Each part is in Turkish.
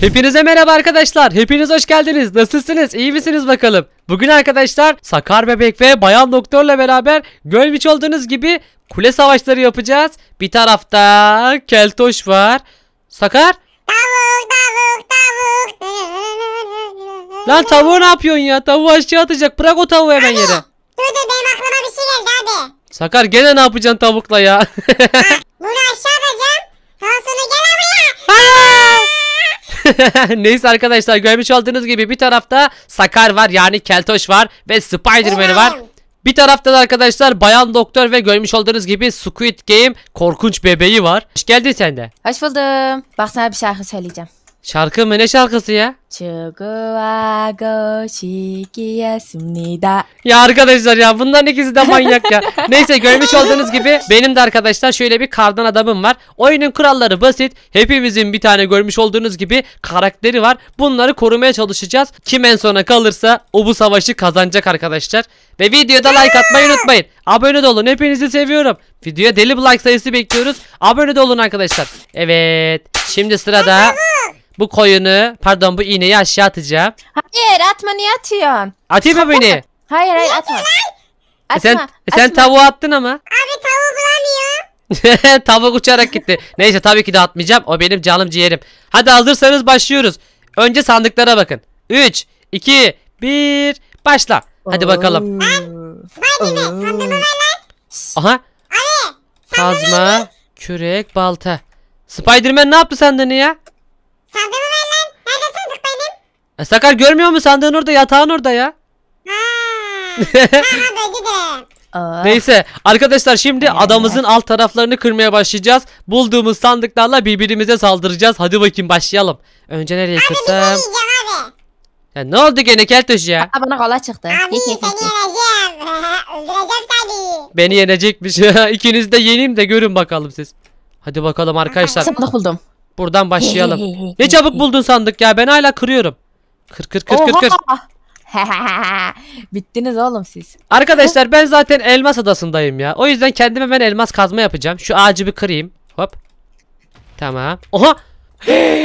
Hepinize merhaba arkadaşlar. Hepiniz hoş geldiniz. Nasılsınız? İyi misiniz bakalım? Bugün arkadaşlar Sakar Bebek ve Bayan Doktor'la beraber görmüş olduğunuz gibi kule savaşları yapacağız. Bir tarafta Keltoş var. Sakar? Tavuk tavuk tavuk. Lan tavuğu ne yapıyorsun ya? Tavuğu aşağı atacak. Bırak o tavuğu hemen yere. Dur dur benim aklıma bir şey geldi abi. Sakar gene ne yapacaksın tavukla ya? Bunu aşağı atacağım. Neyse arkadaşlar görmüş olduğunuz gibi bir tarafta Sakar var yani Keltoş var ve Spiderman var. Bir tarafta da arkadaşlar Bayan Doktor ve görmüş olduğunuz gibi Squid Game korkunç bebeği var. Hoş geldin sen de. Hoş buldum. Bak sana bir şarkı söyleyeceğim. Şarkı mı? Ne şarkısı ya? Çuguago şikiyesmnida. Ya arkadaşlar ya bunların ikisi de manyak ya. Neyse görmüş olduğunuz gibi benim de arkadaşlar şöyle bir kardan adamım var. Oyunun kuralları basit. Hepimizin bir tane görmüş olduğunuz gibi karakteri var. Bunları korumaya çalışacağız. Kim en sona kalırsa o bu savaşı kazanacak arkadaşlar. Ve videoda like atmayı unutmayın. Abone de olun. Hepinizi seviyorum. Videoya deli bir like sayısı bekliyoruz. Abone de olun arkadaşlar. Evet. Şimdi sırada bu koyunu pardon bu iğneyi aşağı atacağım. Hayır atma niye atıyorsun? Atayım mı bu beni? Hayır hayır atma. Atma, e e sen, atma. sen tavuğu attın ama. Abi tavuğu bulamıyorum. Tavuk uçarak gitti. Neyse tabii ki de atmayacağım. O benim canım ciğerim. Hadi hazırsanız başlıyoruz. Önce sandıklara bakın. 3, 2, 1, başla. Hadi bakalım. Spiderman, Aha. Kazma, kürek, balta. Spiderman ne yaptı senden ya? Sandığımı ver lan. Nerede sandık benim? E, Sakar görmüyor musun sandığın orada yatağın orada ya. Ha. Aha böldü de. Aa. Neyse arkadaşlar şimdi adamızın alt taraflarını kırmaya başlayacağız. Bulduğumuz sandıklarla birbirimize saldıracağız. Hadi bakayım başlayalım. Önce nereye Abi bir şey abi. Ya ne oldu gene keltoş ya? Aa, bana kola çıktı. Abi Ye, ye, seni yeneceğim. Öldüreceğim seni. Beni yenecekmiş. İkiniz de yeneyim de görün bakalım siz. Hadi bakalım arkadaşlar. Sandık buldum. Buradan başlayalım. ne çabuk buldun sandık ya ben hala kırıyorum. Kır kır kır kır kır. Bittiniz oğlum siz. Arkadaşlar ben zaten elmas adasındayım ya. O yüzden kendime ben elmas kazma yapacağım. Şu ağacı bir kırayım. Hop. Tamam. Oha.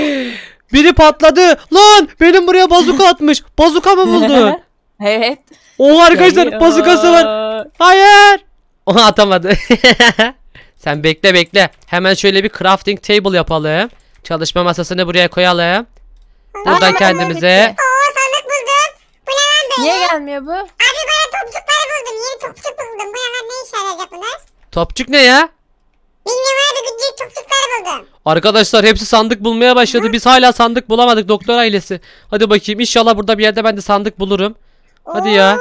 Biri patladı. Lan benim buraya bazuka atmış. Bazuka mı buldu? evet. Oha arkadaşlar bazukası var. Hayır. Onu atamadı. Sen bekle bekle. Hemen şöyle bir crafting table yapalım. Çalışma masasını buraya koyalım. Buradan kendimize... Oo sandık buldum. Bu ne lan böyle? Niye gelmiyor bu? Abi bana topçukları buldum. Yeni topçuk buldum. Bu ne ne işe yarayacak bunlar? Topçuk ne ya? Bilmiyorum abi gücü topçukları buldum. Arkadaşlar hepsi sandık bulmaya başladı. Biz hala sandık bulamadık doktor ailesi. Hadi bakayım inşallah burada bir yerde ben de sandık bulurum. Hadi ya.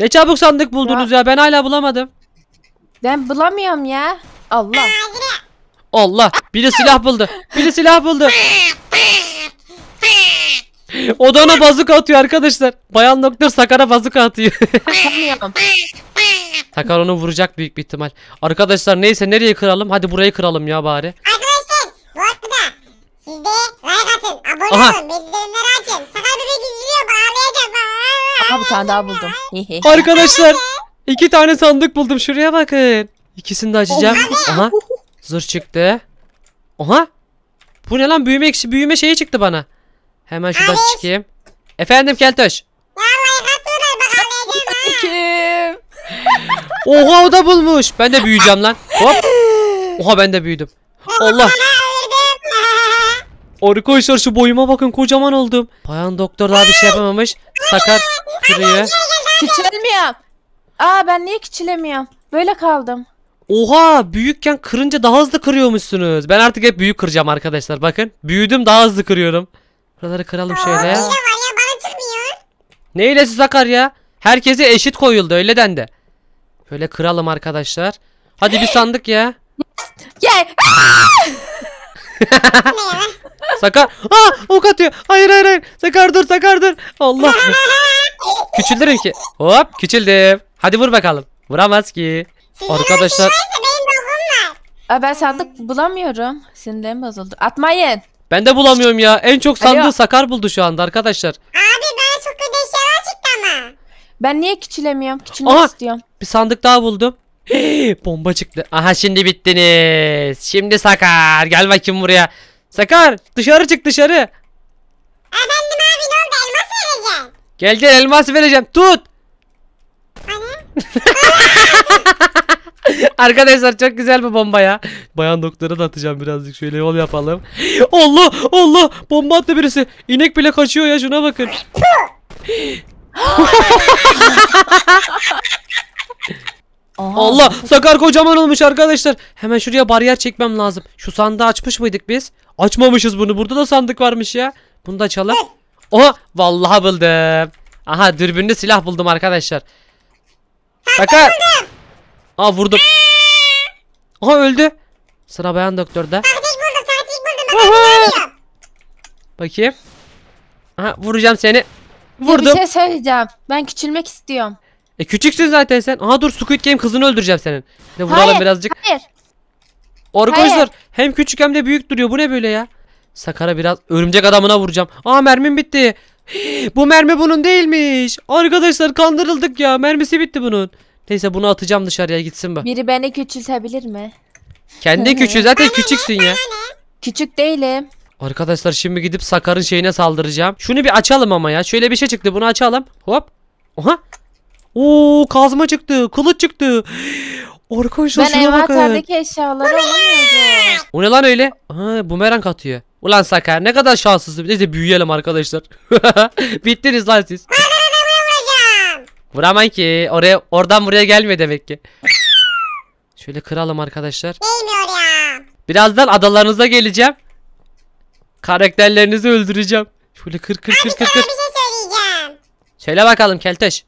Ne çabuk sandık buldunuz ya. Ben hala bulamadım. Ben bulamıyorum ya. Allah. Allah biri silah buldu. Biri silah buldu. Odana bazuka atıyor arkadaşlar. Bayan doktor Sakar'a bazuka atıyor. Sakar onu vuracak büyük bir ihtimal. Arkadaşlar neyse nereye kıralım? Hadi burayı kıralım ya bari. Arkadaşlar bu arada siz de abone Aha. olun, açın. Sakar bebek üzülüyor, bağlayacağım. Aha bir tane daha buldum. Arkadaşlar iki tane sandık buldum. Şuraya bakın. İkisini de açacağım. Aha. Zırh çıktı. Oha. Bu ne lan büyüme eksi büyüme şeyi çıktı bana. Hemen şuradan Arif. çıkayım. Efendim Keltoş. Vallahi Oha o da bulmuş. Ben de büyüyeceğim lan. Hop. Oha ben de büyüdüm. Allah. Arkadaşlar şu boyuma bakın kocaman oldum. Bayan doktor daha bir şey yapamamış. Sakar kırıyor. Küçülemiyorum. Aa ben niye küçülemiyorum? Böyle kaldım. Oha büyükken kırınca daha hızlı kırıyormuşsunuz. Ben artık hep büyük kıracağım arkadaşlar bakın. Büyüdüm daha hızlı kırıyorum. Buraları kıralım şöyle. Aa, şey var ya bana çıkmıyor. Ne Zakar ya? Herkese eşit koyuldu öyle dendi. Böyle kıralım arkadaşlar. Hadi bir sandık ya. Sakar. Aa ah, ok atıyor. Hayır hayır hayır. Sakar dur Sakar dur. Allah. küçüldürün ki. Hop küçüldüm. Hadi vur bakalım. Vuramaz ki. Sizin Arkadaşlar Neyse ben sandık bulamıyorum. Sinirlerim bozuldu. Atmayın. ben de bulamıyorum ya. En çok sandığı Alo. Sakar buldu şu anda arkadaşlar. Abi ben çok kötü eşyalar çıktı ama. Ben niye küçülemiyorum? Küçülmek istiyorum. Bir sandık daha buldum. Bomba çıktı. Aha şimdi bittiniz. Şimdi Sakar gel bakayım buraya. Sakar dışarı çık dışarı. Efendim abi ne oldu elmas vereceksin? Gel gel elmas vereceğim. Tut. Arkadaşlar çok güzel bir bomba ya. Bayan doktora da atacağım birazcık. Şöyle yol yapalım. Allah Allah bomba attı birisi. İnek bile kaçıyor ya şuna bakın. Allah Sakar kocaman olmuş arkadaşlar. Hemen şuraya bariyer çekmem lazım. Şu sandığı açmış mıydık biz? Açmamışız bunu. Burada da sandık varmış ya. Bunu da açalım. Oha vallahi buldum. Aha dürbünlü silah buldum arkadaşlar. Bakar. Aa vurdum. Aha öldü. Sıra bayan doktorda. Taktik buldum taktik buldum. Aha. Bakayım. Aha vuracağım seni. Vurdum. Bir şey söyleyeceğim. Ben küçülmek istiyorum. E küçüksün zaten sen. Aha dur Squid Game kızını öldüreceğim senin. De vuralım hayır, birazcık. Hayır. Arkadaşlar hem küçük hem de büyük duruyor. Bu ne böyle ya? Sakara biraz örümcek adamına vuracağım. Aa mermim bitti. Bu mermi bunun değilmiş. Arkadaşlar kandırıldık ya. Mermisi bitti bunun. Neyse bunu atacağım dışarıya gitsin bu. Biri beni küçültebilir mi? Kendi küçüğü zaten küçüksün ya. Küçük değilim. Arkadaşlar şimdi gidip Sakar'ın şeyine saldıracağım. Şunu bir açalım ama ya. Şöyle bir şey çıktı. Bunu açalım. Hop. Oha. Oo kazma çıktı. Kılıç çıktı. Arkadaşlar ben şuna bakın. Ben envanterdeki eşyaları alamıyordum. O ne lan öyle? Ha bumerang atıyor. Ulan Sakar ne kadar şanssızdı. de büyüyelim arkadaşlar. Bittiniz lan siz. Vuramam ki. Oraya oradan buraya gelmiyor demek ki. Şöyle kıralım arkadaşlar. Değmiyor Birazdan adalarınıza geleceğim. Karakterlerinizi öldüreceğim. Şöyle kır kır kır kır kır. Şey Söyle bakalım Kelteş.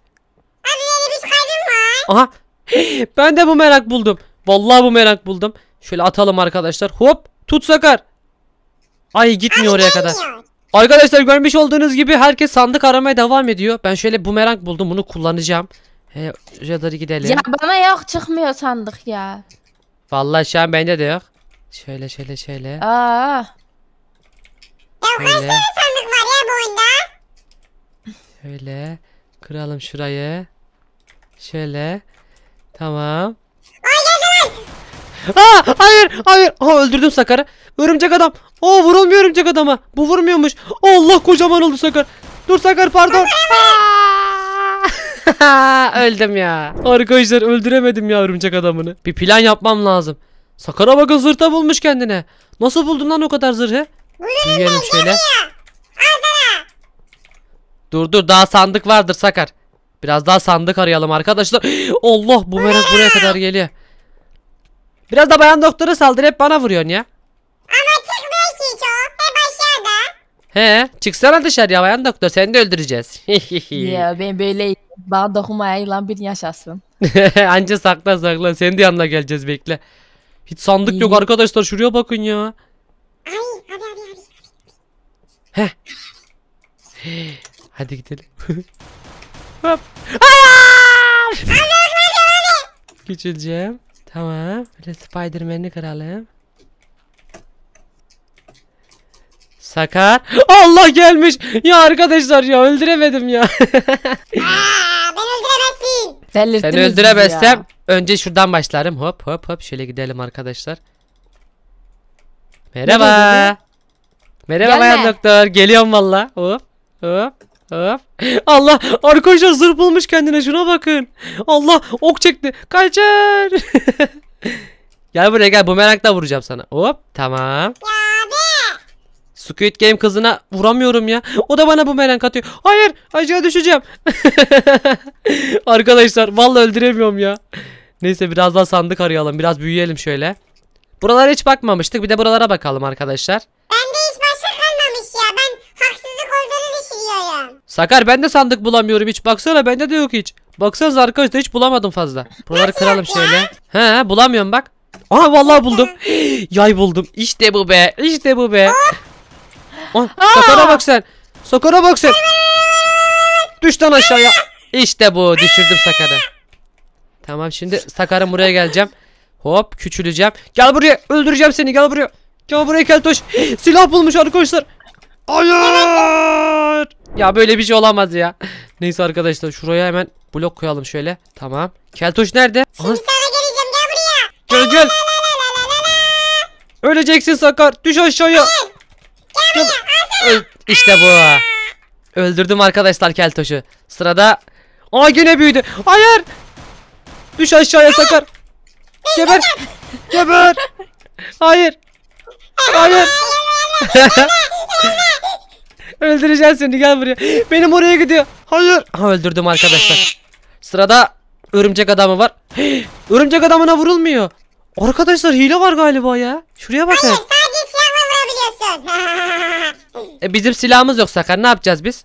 Abi benim bir kalbim var. Aha. ben de bu merak buldum. Vallahi bu merak buldum. Şöyle atalım arkadaşlar. Hop. Tut Sakar. Ay gitmiyor oraya kadar. Arkadaşlar görmüş olduğunuz gibi herkes sandık aramaya devam ediyor. Ben şöyle bumerang buldum bunu kullanacağım. He, şuraya gidelim. Ya bana yok çıkmıyor sandık ya. Vallahi şu an bende de yok. Şöyle şöyle şöyle. Aa. Ya kaç sandık var ya bu oyunda? Şöyle. Kıralım şurayı. Şöyle. Tamam. Ay, Aa, hayır hayır. Ha, öldürdüm Sakar'ı. Örümcek adam. Oo vurulmuyorum örümcek adama. Bu vurmuyormuş. Allah kocaman oldu Sakar. Dur Sakar pardon. Öldüm ya. Arkadaşlar öldüremedim ya örümcek adamını. Bir plan yapmam lazım. Sakara bakın zırta bulmuş kendine. Nasıl buldun lan o kadar zırhı? Yiyelim şöyle. Dur dur daha sandık vardır Sakar. Biraz daha sandık arayalım arkadaşlar. Allah bu merak buraya kadar geliyor. Biraz da bayan doktora saldır hep bana vuruyorsun ya. Ama He çıksana dışarıya bayan doktor seni de öldüreceğiz. ya ben böyle bana dokunmaya lan bir yaşasın. Anca sakla sakla senin de yanına geleceğiz bekle. Hiç sandık yok arkadaşlar şuraya bakın ya. Heh. Hadi gidelim. Hop. Küçüleceğim. Tamam. Böyle Spiderman'i kıralım. Sakar. Allah gelmiş. Ya arkadaşlar ya öldüremedim ya. Aa, ben öldüremezsin. Delirttiniz öldüremezsem ya. önce şuradan başlarım. Hop hop hop şöyle gidelim arkadaşlar. Merhaba. Merhaba Gelme. bayan doktor. Geliyorum valla. Hop hop hop. Allah arkadaşlar zırh bulmuş kendine şuna bakın. Allah ok çekti. Kaçar. gel buraya gel bu merakla vuracağım sana. Hop tamam. Ya Squid Game kızına vuramıyorum ya. O da bana bu bumerang atıyor. Hayır aşağı düşeceğim. Arkadaşlar vallahi öldüremiyorum ya. Neyse biraz daha sandık arayalım. Biraz büyüyelim şöyle. Buralara hiç bakmamıştık. Bir de buralara bakalım arkadaşlar. Ben de hiç başka kalmamış ya. Ben haksızlık olduğunu düşünüyorum. Sakar ben de sandık bulamıyorum hiç. Baksana bende de yok hiç. Baksanız arkadaşlar hiç bulamadım fazla. Buraları Nasıl kıralım şöyle. He bulamıyorum bak. Aa vallahi buldum. Yay buldum. İşte bu be. İşte bu be. Hop. An, Sakara bak sen. Sakara bak sen. Düşten aşağıya. İşte bu. Düşürdüm Sakar'ı. Tamam şimdi Sakar'ım buraya geleceğim. Hop küçüleceğim. Gel buraya. Öldüreceğim seni. Gel buraya. Gel buraya Keltoş. Silah bulmuş arkadaşlar. Hayır. Ya böyle bir şey olamaz ya. Neyse arkadaşlar şuraya hemen blok koyalım şöyle. Tamam. Keltoş nerede? Şimdi sana geleceğim. Gel buraya. Gel gel. Öleceksin Sakar. Düş aşağıya. Hayır. Kız. İşte bu. Öldürdüm arkadaşlar keltoşu. Sırada. Aa yine büyüdü. Hayır. Düş aşağıya sakar. Geber. Geber. Hayır. Hayır. Öldüreceğim seni gel buraya. Benim oraya gidiyor. Hayır. Ha, öldürdüm arkadaşlar. Sırada örümcek adamı var. örümcek adamına vurulmuyor. Arkadaşlar hile var galiba ya. Şuraya bakın. Hayır sadece silahla vurabiliyorsun. E bizim silahımız yok Sakar. Ne yapacağız biz?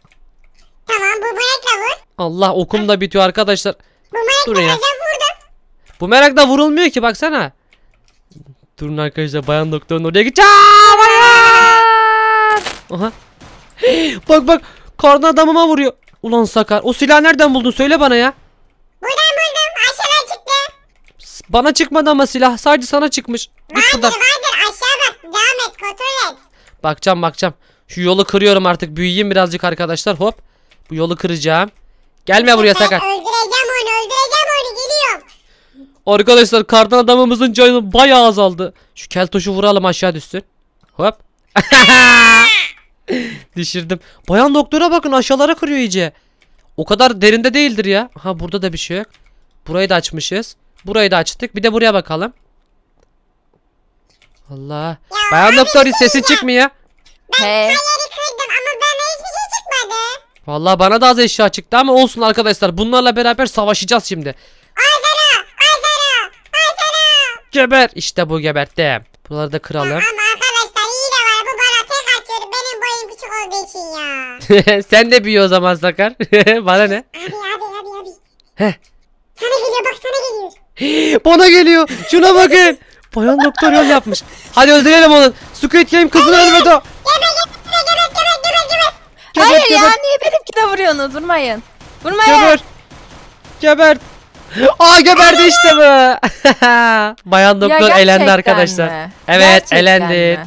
Tamam bu merakla vur. Allah okum da bitiyor arkadaşlar. Bu Durun merakla ya. bazen vurdum. Bu merakla vurulmuyor ki baksana. Durun arkadaşlar bayan doktorun oraya gideceğim. Aha. bak bak karnı adamıma vuruyor. Ulan Sakar o silah nereden buldun söyle bana ya. Buradan buldum. Aşağıdan çıktı. Bana çıkmadı ama silah sadece sana çıkmış. Git Vardır vardır aşağı bak. Devam et kontrol et. Bakacağım bakacağım. Şu yolu kırıyorum artık. Büyüyeyim birazcık arkadaşlar. Hop. Bu yolu kıracağım. Gelme buraya sakar. Öldüreceğim onu öldüreceğim onu geliyorum. Arkadaşlar kardan adamımızın canı bayağı azaldı. Şu keltoşu vuralım aşağı düşsün. Hop. Düşürdüm. Bayan doktora bakın aşağılara kırıyor iyice. O kadar derinde değildir ya. Ha burada da bir şey yok. Burayı da açmışız. Burayı da açtık. Bir de buraya bakalım. Allah. Ya Bayan doktor hiç şey sesi çıkmıyor. Ben He. ama bana hiçbir şey çıkmadı. Vallahi bana da az eşya çıktı ama olsun arkadaşlar. Bunlarla beraber savaşacağız şimdi. Azara, Azara, Azara. Geber. İşte bu geberttim. Buraları da kıralım. Ama arkadaşlar iyi de var bu bana tek atıyor. Benim boyum küçük olduğu için ya. Sen de büyü o zaman Sakar. bana ne? Abi abi abi abi. Heh. Sana geliyor bak sana geliyor. Bana geliyor. Şuna bakın. Bayan doktor yol yapmış. Hadi öldürelim onu. Squid Game kızına elveda. Geber, Hayır geber. ya niye benimkine vuruyorsunuz? Vurmayın. Vurmayın. Geber. Geber. Aa geberdi işte bu. Bayan doktor elendi arkadaşlar. Mi? Evet gerçekten elendi. Mi?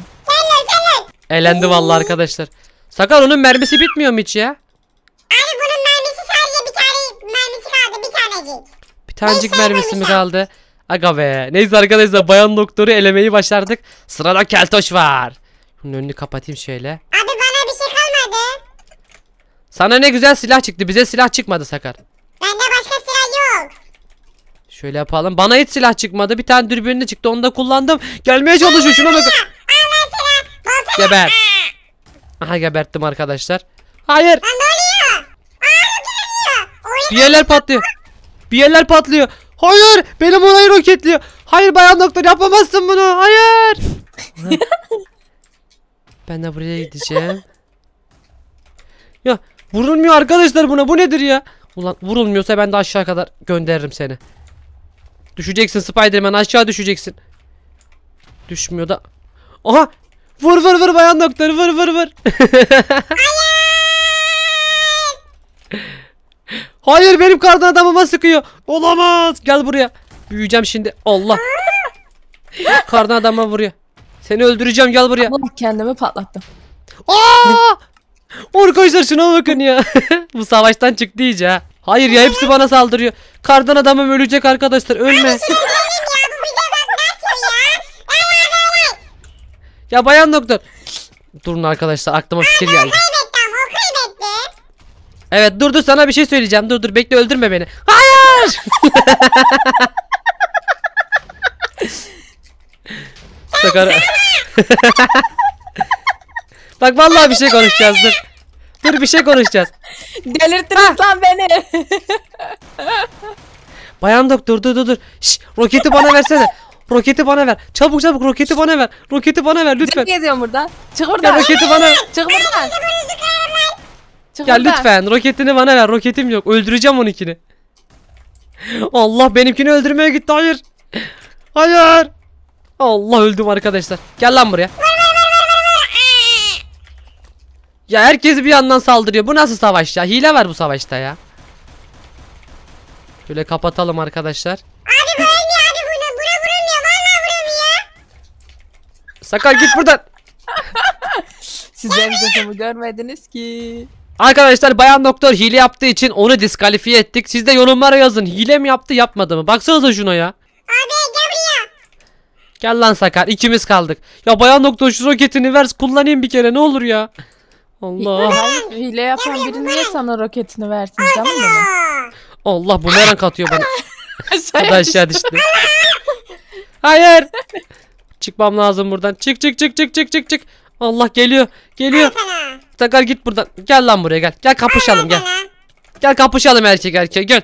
Elendi valla arkadaşlar. Sakar onun mermisi bitmiyor mu hiç ya? Abi bunun mermisi sadece bir tane mermisi kaldı bir tanecik. Bir tanecik mermisi mi kaldı? Aga be. Neyse arkadaşlar bayan doktoru elemeyi başardık. Sırada keltoş var. Bunun önünü kapatayım şöyle. Abi bana bir şey kalmadı. Sana ne güzel silah çıktı. Bize silah çıkmadı Sakar. Bende başka silah yok. Şöyle yapalım. Bana hiç silah çıkmadı. Bir tane dürbünlü çıktı. Onu da kullandım. Gelmeye çalışıyor. Şuna bak. Geber. Aha geberttim arkadaşlar. Hayır. Ne oluyor? Aa Bir yerler patlıyor. Bir yerler patlıyor. Hayır benim olayı roketliyor. Hayır bayan doktor yapamazsın bunu. Hayır. ben de buraya gideceğim. Ya vurulmuyor arkadaşlar buna bu nedir ya? Ulan vurulmuyorsa ben de aşağı kadar gönderirim seni. Düşeceksin Spiderman aşağı düşeceksin. Düşmüyor da. Aha vur vur vur bayan doktor vur vur vur. Hayır benim kardan adamıma sıkıyor. Olamaz. Gel buraya. Büyüyeceğim şimdi. Allah. kardan adama vuruyor. Seni öldüreceğim gel buraya. Ama kendimi patlattım. Aa! Arkadaşlar şuna bakın ya. Bu savaştan çıktı iyice ha. Hayır ya hepsi bana saldırıyor. Kardan adamım ölecek arkadaşlar. Ölme. ya bayan doktor. Durun arkadaşlar aklıma fikir geldi. Evet dur dur sana bir şey söyleyeceğim. Dur dur bekle öldürme beni. Hayır! Sakar. Bak vallahi bir şey konuşacağız dur. Dur bir şey konuşacağız. Delirttiniz ah! lan beni. Bayan doktor dur dur dur. Şş, roketi bana versene. Roketi bana ver. Çabuk çabuk roketi bana ver. Roketi bana ver lütfen. Ne diyorsun burada? Çık buradan. Ya, roketi bana. Çık buradan. Çıkın ya ben. lütfen roketini bana ver. Roketim yok. Öldüreceğim onunkini. Allah benimkini öldürmeye gitti. Hayır. Hayır. Allah öldüm arkadaşlar. Gel lan buraya. Ya herkes bir yandan saldırıyor. Bu nasıl savaş ya? Hile var bu savaşta ya. Şöyle kapatalım arkadaşlar. Abi Sakar git buradan. Siz benim gözümü görmediniz ki. Arkadaşlar bayan doktor hile yaptığı için onu diskalifiye ettik. Siz de yorumlara yazın. Hile mi yaptı yapmadı mı? Baksanıza şuna ya. Abi gel buraya. Gel lan sakar. ikimiz kaldık. Ya bayan doktor şu roketini ver kullanayım bir kere ne olur ya. Allah. Hayır, hile yapan biri niye sana roketini versin canım benim? Allah bumerang atıyor bana. Aşağıya işte düştü. Hayır. Çıkmam lazım buradan. Çık çık çık çık çık çık çık. Allah geliyor. Geliyor. Takar git buradan. Gel lan buraya gel. Gel kapışalım gel. Gel kapışalım erkek erkek gel.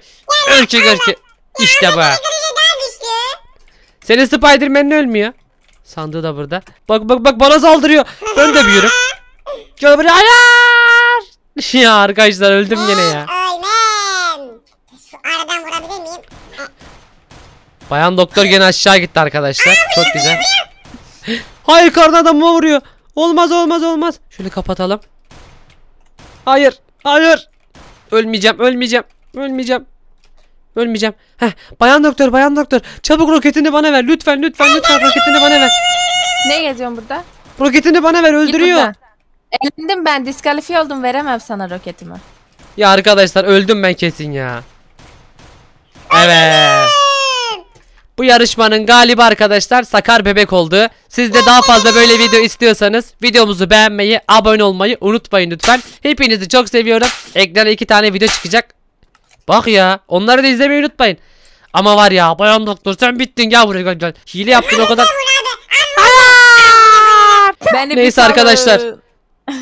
Erkek erkeğe. İşte bu. Senin Spiderman'in ölmüyor. Sandığı da burada. Bak bak bak bana saldırıyor. Ben de büyürüm. Gel buraya. Hayır. ya arkadaşlar öldüm gene ya. Bayan doktor gene aşağı gitti arkadaşlar. Çok güzel. Hayır karnı adamıma vuruyor. Olmaz olmaz olmaz. Şöyle kapatalım. Hayır. Hayır. Ölmeyeceğim. Ölmeyeceğim. Ölmeyeceğim. Ölmeyeceğim. Heh, bayan doktor, bayan doktor. Çabuk roketini bana ver. Lütfen, lütfen, lütfen roketini bana ver. Ne geziyorsun burada? Roketini bana ver, öldürüyor. Elendim ben, diskalifiye oldum. Veremem sana roketimi. Ya arkadaşlar öldüm ben kesin ya. Evet. Bu yarışmanın galibi arkadaşlar Sakar Bebek oldu. Siz de daha fazla böyle video istiyorsanız videomuzu beğenmeyi, abone olmayı unutmayın lütfen. Hepinizi çok seviyorum. Ekrana iki tane video çıkacak. Bak ya onları da izlemeyi unutmayın. Ama var ya bayan doktor sen bittin gel buraya gel gel. Hile yaptın o kadar. Neyse arkadaşlar.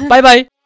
Bay bay.